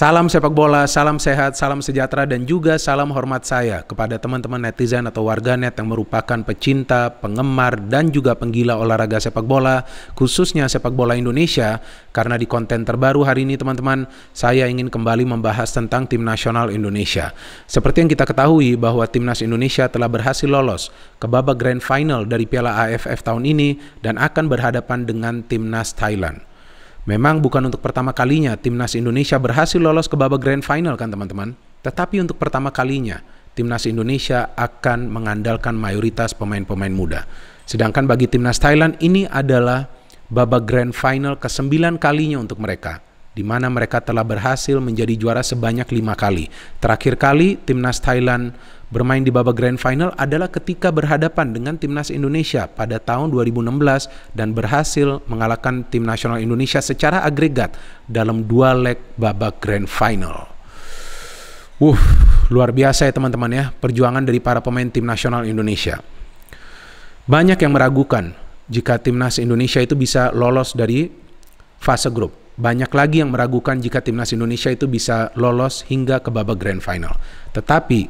Salam sepak bola, salam sehat, salam sejahtera, dan juga salam hormat saya kepada teman-teman netizen atau warganet yang merupakan pecinta, penggemar, dan juga penggila olahraga sepak bola, khususnya sepak bola Indonesia. Karena di konten terbaru hari ini, teman-teman, saya ingin kembali membahas tentang tim nasional Indonesia. Seperti yang kita ketahui bahwa timnas Indonesia telah berhasil lolos ke babak grand final dari Piala AFF tahun ini dan akan berhadapan dengan timnas Thailand. Memang bukan untuk pertama kalinya timnas Indonesia berhasil lolos ke babak grand final kan teman-teman. Tetapi untuk pertama kalinya, timnas Indonesia akan mengandalkan mayoritas pemain-pemain muda. Sedangkan bagi timnas Thailand ini adalah babak grand final ke-9 kalinya untuk mereka di mana mereka telah berhasil menjadi juara sebanyak lima kali. Terakhir kali timnas Thailand bermain di babak grand final adalah ketika berhadapan dengan timnas Indonesia pada tahun 2016 dan berhasil mengalahkan tim nasional Indonesia secara agregat dalam dua leg babak grand final. Wuh, luar biasa ya teman-teman ya perjuangan dari para pemain tim nasional Indonesia. Banyak yang meragukan jika timnas Indonesia itu bisa lolos dari fase grup. Banyak lagi yang meragukan jika timnas Indonesia itu bisa lolos hingga ke babak grand final. Tetapi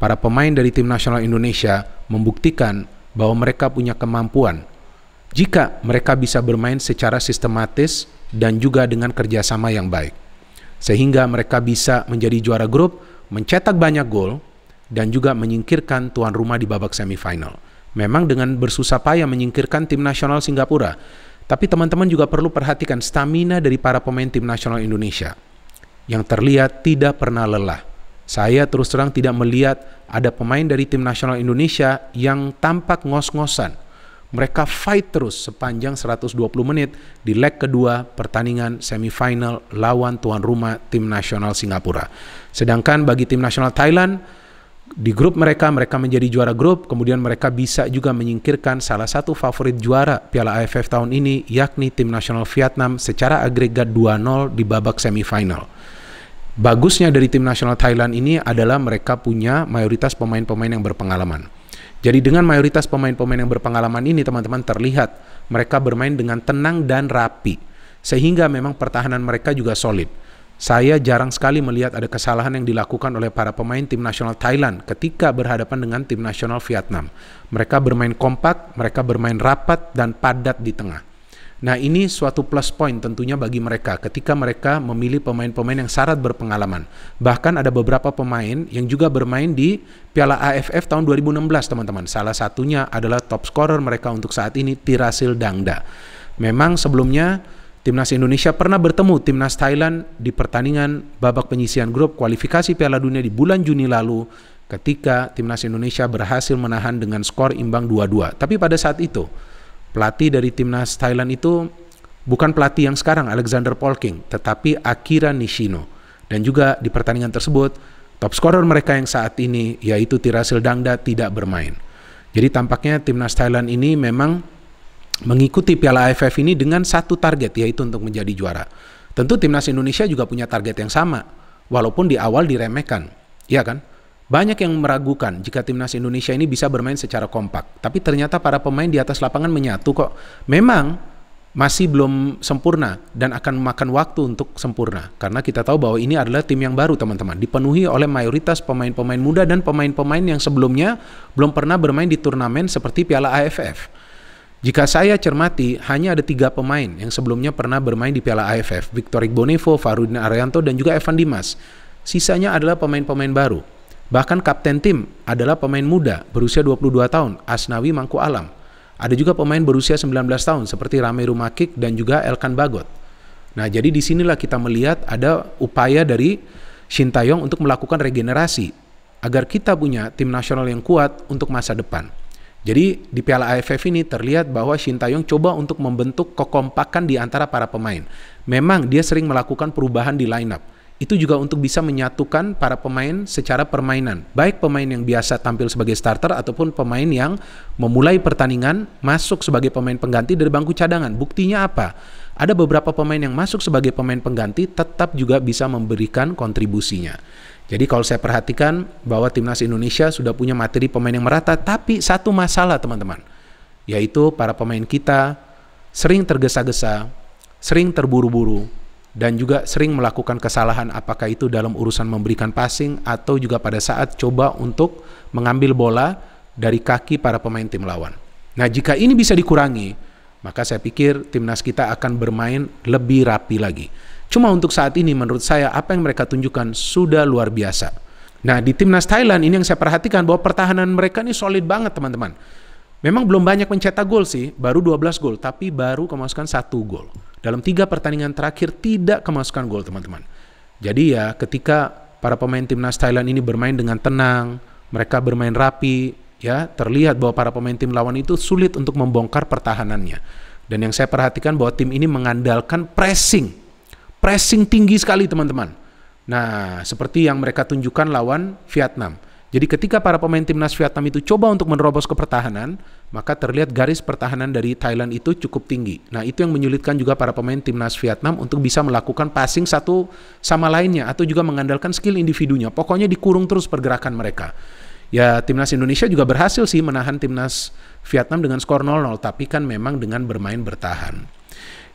para pemain dari tim nasional Indonesia membuktikan bahwa mereka punya kemampuan jika mereka bisa bermain secara sistematis dan juga dengan kerjasama yang baik. Sehingga mereka bisa menjadi juara grup, mencetak banyak gol, dan juga menyingkirkan tuan rumah di babak semifinal. Memang dengan bersusah payah menyingkirkan tim nasional Singapura, tapi teman-teman juga perlu perhatikan stamina dari para pemain tim nasional Indonesia yang terlihat tidak pernah lelah. Saya terus terang tidak melihat ada pemain dari tim nasional Indonesia yang tampak ngos-ngosan. Mereka fight terus sepanjang 120 menit di leg kedua pertandingan semifinal lawan tuan rumah tim nasional Singapura. Sedangkan bagi tim nasional Thailand, di grup mereka mereka menjadi juara grup kemudian mereka bisa juga menyingkirkan salah satu favorit juara Piala AFF tahun ini yakni tim nasional Vietnam secara agregat 2-0 di babak semifinal. Bagusnya dari tim nasional Thailand ini adalah mereka punya mayoritas pemain-pemain yang berpengalaman. Jadi dengan mayoritas pemain-pemain yang berpengalaman ini teman-teman terlihat mereka bermain dengan tenang dan rapi sehingga memang pertahanan mereka juga solid. Saya jarang sekali melihat ada kesalahan yang dilakukan oleh para pemain tim nasional Thailand ketika berhadapan dengan tim nasional Vietnam. Mereka bermain kompak, mereka bermain rapat dan padat di tengah. Nah, ini suatu plus point tentunya bagi mereka ketika mereka memilih pemain-pemain yang syarat berpengalaman. Bahkan ada beberapa pemain yang juga bermain di Piala AFF tahun 2016, teman-teman. Salah satunya adalah top scorer mereka untuk saat ini, Tirasil Dangda. Memang sebelumnya Timnas Indonesia pernah bertemu timnas Thailand di pertandingan babak penyisian grup kualifikasi Piala Dunia di bulan Juni lalu ketika timnas Indonesia berhasil menahan dengan skor imbang 2-2. Tapi pada saat itu, pelatih dari timnas Thailand itu bukan pelatih yang sekarang Alexander Polking, tetapi Akira Nishino. Dan juga di pertandingan tersebut, top scorer mereka yang saat ini yaitu Tirasil Dangda tidak bermain. Jadi tampaknya timnas Thailand ini memang mengikuti Piala AFF ini dengan satu target yaitu untuk menjadi juara. Tentu timnas Indonesia juga punya target yang sama walaupun di awal diremehkan. ya kan? Banyak yang meragukan jika timnas Indonesia ini bisa bermain secara kompak. Tapi ternyata para pemain di atas lapangan menyatu kok. Memang masih belum sempurna dan akan memakan waktu untuk sempurna karena kita tahu bahwa ini adalah tim yang baru teman-teman dipenuhi oleh mayoritas pemain-pemain muda dan pemain-pemain yang sebelumnya belum pernah bermain di turnamen seperti Piala AFF. Jika saya cermati, hanya ada tiga pemain yang sebelumnya pernah bermain di Piala AFF, Victorik Bonevo, Farudin Arianto, dan juga Evan Dimas. Sisanya adalah pemain-pemain baru. Bahkan kapten tim adalah pemain muda berusia 22 tahun, Asnawi Mangku Alam. Ada juga pemain berusia 19 tahun seperti Rame Rumakik dan juga Elkan Bagot. Nah, jadi disinilah kita melihat ada upaya dari Shin Taeyong untuk melakukan regenerasi agar kita punya tim nasional yang kuat untuk masa depan. Jadi di Piala AFF ini terlihat bahwa Shin Taeyong coba untuk membentuk kekompakan di antara para pemain. Memang dia sering melakukan perubahan di lineup itu juga untuk bisa menyatukan para pemain secara permainan. Baik pemain yang biasa tampil sebagai starter ataupun pemain yang memulai pertandingan masuk sebagai pemain pengganti dari bangku cadangan. Buktinya apa? Ada beberapa pemain yang masuk sebagai pemain pengganti tetap juga bisa memberikan kontribusinya. Jadi kalau saya perhatikan bahwa timnas Indonesia sudah punya materi pemain yang merata, tapi satu masalah teman-teman, yaitu para pemain kita sering tergesa-gesa, sering terburu-buru, dan juga sering melakukan kesalahan apakah itu dalam urusan memberikan passing atau juga pada saat coba untuk mengambil bola dari kaki para pemain tim lawan. Nah, jika ini bisa dikurangi, maka saya pikir timnas kita akan bermain lebih rapi lagi. Cuma untuk saat ini menurut saya apa yang mereka tunjukkan sudah luar biasa. Nah, di timnas Thailand ini yang saya perhatikan bahwa pertahanan mereka ini solid banget, teman-teman. Memang belum banyak mencetak gol sih, baru 12 gol, tapi baru kemasukan satu gol. Dalam tiga pertandingan terakhir tidak kemasukan gol teman-teman. Jadi ya ketika para pemain timnas Thailand ini bermain dengan tenang, mereka bermain rapi, ya terlihat bahwa para pemain tim lawan itu sulit untuk membongkar pertahanannya. Dan yang saya perhatikan bahwa tim ini mengandalkan pressing. Pressing tinggi sekali teman-teman. Nah, seperti yang mereka tunjukkan lawan Vietnam jadi ketika para pemain timnas Vietnam itu coba untuk menerobos ke pertahanan, maka terlihat garis pertahanan dari Thailand itu cukup tinggi. Nah, itu yang menyulitkan juga para pemain timnas Vietnam untuk bisa melakukan passing satu sama lainnya atau juga mengandalkan skill individunya. Pokoknya dikurung terus pergerakan mereka. Ya, timnas Indonesia juga berhasil sih menahan timnas Vietnam dengan skor 0-0, tapi kan memang dengan bermain bertahan.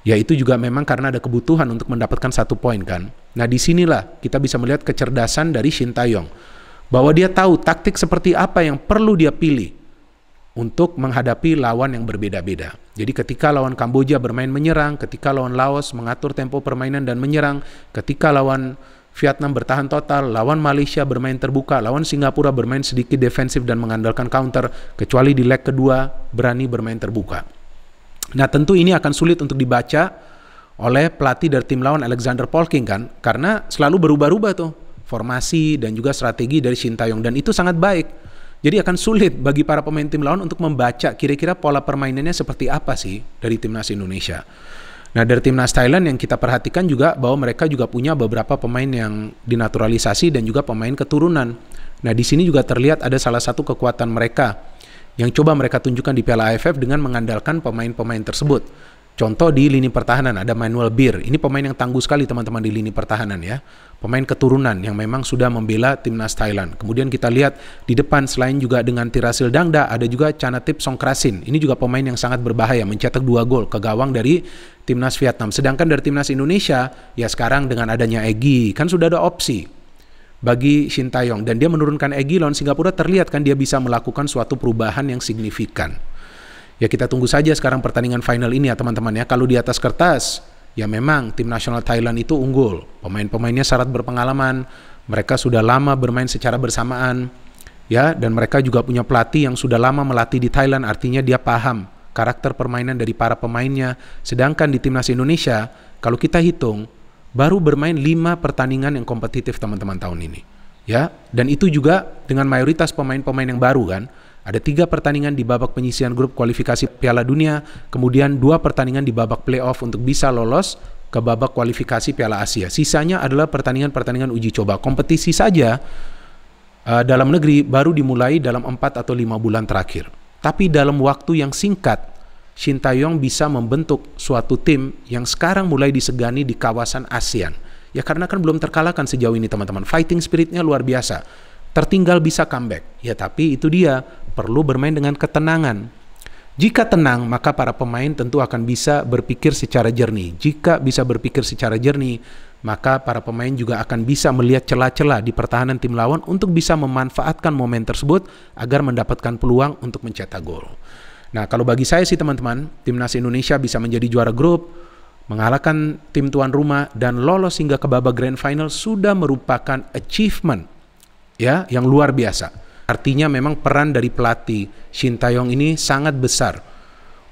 Ya, itu juga memang karena ada kebutuhan untuk mendapatkan satu poin kan. Nah, disinilah kita bisa melihat kecerdasan dari Shin Taeyong bahwa dia tahu taktik seperti apa yang perlu dia pilih untuk menghadapi lawan yang berbeda-beda. Jadi ketika lawan Kamboja bermain menyerang, ketika lawan Laos mengatur tempo permainan dan menyerang, ketika lawan Vietnam bertahan total, lawan Malaysia bermain terbuka, lawan Singapura bermain sedikit defensif dan mengandalkan counter, kecuali di leg kedua berani bermain terbuka. Nah tentu ini akan sulit untuk dibaca oleh pelatih dari tim lawan Alexander Polking kan, karena selalu berubah-ubah tuh formasi dan juga strategi dari Shin Taeyong dan itu sangat baik. Jadi akan sulit bagi para pemain tim lawan untuk membaca kira-kira pola permainannya seperti apa sih dari timnas Indonesia. Nah dari timnas Thailand yang kita perhatikan juga bahwa mereka juga punya beberapa pemain yang dinaturalisasi dan juga pemain keturunan. Nah di sini juga terlihat ada salah satu kekuatan mereka yang coba mereka tunjukkan di Piala AFF dengan mengandalkan pemain-pemain tersebut. Contoh di lini pertahanan ada Manuel Bir. Ini pemain yang tangguh sekali teman-teman di lini pertahanan ya. Pemain keturunan yang memang sudah membela timnas Thailand. Kemudian kita lihat di depan selain juga dengan Tirasil Dangda ada juga Chanatip Songkrasin. Ini juga pemain yang sangat berbahaya mencetak dua gol ke gawang dari timnas Vietnam. Sedangkan dari timnas Indonesia ya sekarang dengan adanya Egi kan sudah ada opsi bagi Shin Taeyong dan dia menurunkan Egi lawan Singapura terlihat kan dia bisa melakukan suatu perubahan yang signifikan ya kita tunggu saja sekarang pertandingan final ini ya teman-teman ya. Kalau di atas kertas, ya memang tim nasional Thailand itu unggul. Pemain-pemainnya syarat berpengalaman, mereka sudah lama bermain secara bersamaan, ya, dan mereka juga punya pelatih yang sudah lama melatih di Thailand, artinya dia paham karakter permainan dari para pemainnya. Sedangkan di timnas Indonesia, kalau kita hitung, baru bermain 5 pertandingan yang kompetitif teman-teman tahun ini. Ya, dan itu juga dengan mayoritas pemain-pemain yang baru kan. Ada tiga pertandingan di babak penyisian grup kualifikasi Piala Dunia, kemudian dua pertandingan di babak playoff untuk bisa lolos ke babak kualifikasi Piala Asia. Sisanya adalah pertandingan-pertandingan uji coba. Kompetisi saja uh, dalam negeri baru dimulai dalam 4 atau 5 bulan terakhir. Tapi dalam waktu yang singkat, Shin Taeyong bisa membentuk suatu tim yang sekarang mulai disegani di kawasan ASEAN. Ya karena kan belum terkalahkan sejauh ini teman-teman. Fighting spiritnya luar biasa tertinggal bisa comeback. Ya tapi itu dia perlu bermain dengan ketenangan. Jika tenang, maka para pemain tentu akan bisa berpikir secara jernih. Jika bisa berpikir secara jernih, maka para pemain juga akan bisa melihat celah-celah di pertahanan tim lawan untuk bisa memanfaatkan momen tersebut agar mendapatkan peluang untuk mencetak gol. Nah, kalau bagi saya sih teman-teman, timnas Indonesia bisa menjadi juara grup, mengalahkan tim tuan rumah dan lolos hingga ke babak grand final sudah merupakan achievement ya yang luar biasa. Artinya memang peran dari pelatih Shin Taeyong ini sangat besar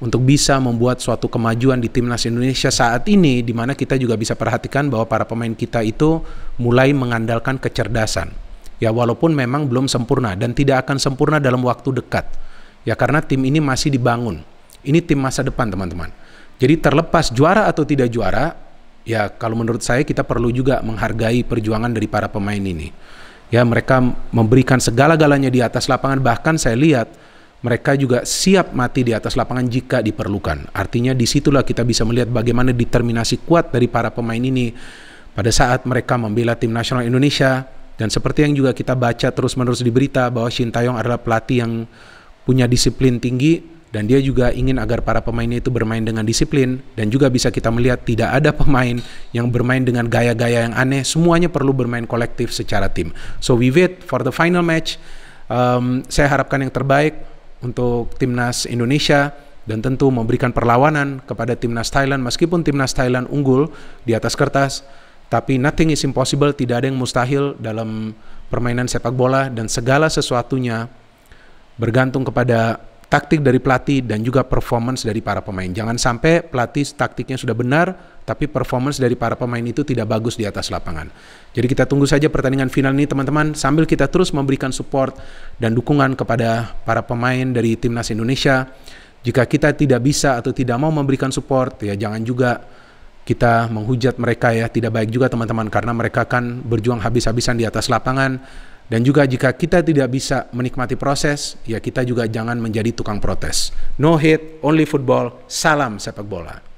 untuk bisa membuat suatu kemajuan di timnas Indonesia saat ini di mana kita juga bisa perhatikan bahwa para pemain kita itu mulai mengandalkan kecerdasan. Ya walaupun memang belum sempurna dan tidak akan sempurna dalam waktu dekat. Ya karena tim ini masih dibangun. Ini tim masa depan teman-teman. Jadi terlepas juara atau tidak juara, ya kalau menurut saya kita perlu juga menghargai perjuangan dari para pemain ini. Ya, mereka memberikan segala-galanya di atas lapangan. Bahkan saya lihat mereka juga siap mati di atas lapangan jika diperlukan. Artinya disitulah kita bisa melihat bagaimana determinasi kuat dari para pemain ini pada saat mereka membela tim nasional Indonesia. Dan seperti yang juga kita baca terus-menerus di berita bahwa Shin Taeyong adalah pelatih yang punya disiplin tinggi, dan dia juga ingin agar para pemainnya itu bermain dengan disiplin dan juga bisa kita melihat tidak ada pemain yang bermain dengan gaya-gaya yang aneh semuanya perlu bermain kolektif secara tim so we wait for the final match um, saya harapkan yang terbaik untuk timnas Indonesia dan tentu memberikan perlawanan kepada timnas Thailand meskipun timnas Thailand unggul di atas kertas tapi nothing is impossible tidak ada yang mustahil dalam permainan sepak bola dan segala sesuatunya bergantung kepada taktik dari pelatih dan juga performance dari para pemain. Jangan sampai pelatih taktiknya sudah benar, tapi performance dari para pemain itu tidak bagus di atas lapangan. Jadi kita tunggu saja pertandingan final ini teman-teman, sambil kita terus memberikan support dan dukungan kepada para pemain dari timnas Indonesia. Jika kita tidak bisa atau tidak mau memberikan support, ya jangan juga kita menghujat mereka ya, tidak baik juga teman-teman karena mereka kan berjuang habis-habisan di atas lapangan dan juga jika kita tidak bisa menikmati proses, ya kita juga jangan menjadi tukang protes. No hate, only football, salam sepak bola.